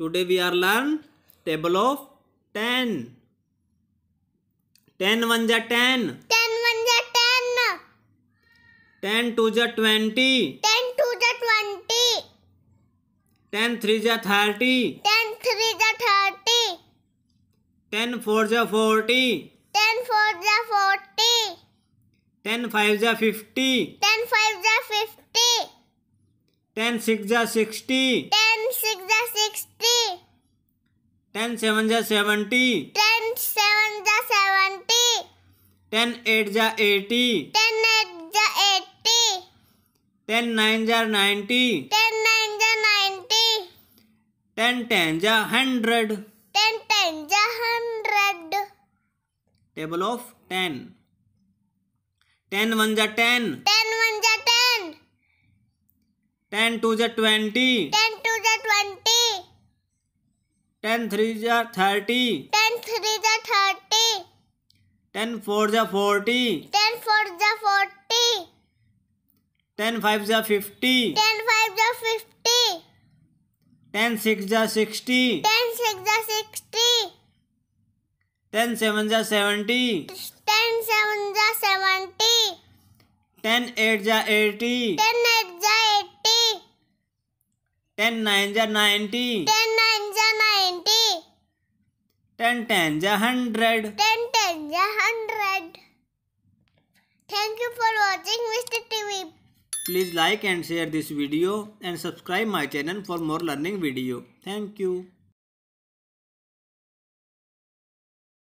today we are learn table of 10 10 1 ja 10 10 1 ja 10 10 2 ja 20 10 2 ja 20 10 3 ja 30 10 3 ja 30 10 4 ja 40 10 4 ja 40 10 5 ja 50 10 5 ja 50 10 6 ja 60 10 ten seven जा seventy ten seven जा seventy ten eight जा eighty ten eight जा eighty ten nine जा ninety ten nine जा ninety ten ten जा hundred ten ten जा hundred table of ten ten one जा ten ten one जा टेन टेन टू जा ट्वेंटी टेन थ्री जा थर्टी टेन थ्री जा थर्टी टेन फोर जा फोर्टी टेन फोर जा फोर्टी टेन फाइव जा फिफ्टी टेन फाइव जा फिफ्टी टेन सिक्स जा सिक्सटी टेन सिक्स जा सिक्सटी टेन सेवन जा सेवेंटी टेन सेवन जा सेवेंटी टेन एट जा एटी टेन एट जा एटी टेन नाइन जा ninety ten Ten tens a hundred. Ten tens a hundred. Thank you for watching Mr. TV. Please like and share this video and subscribe my channel for more learning video. Thank you.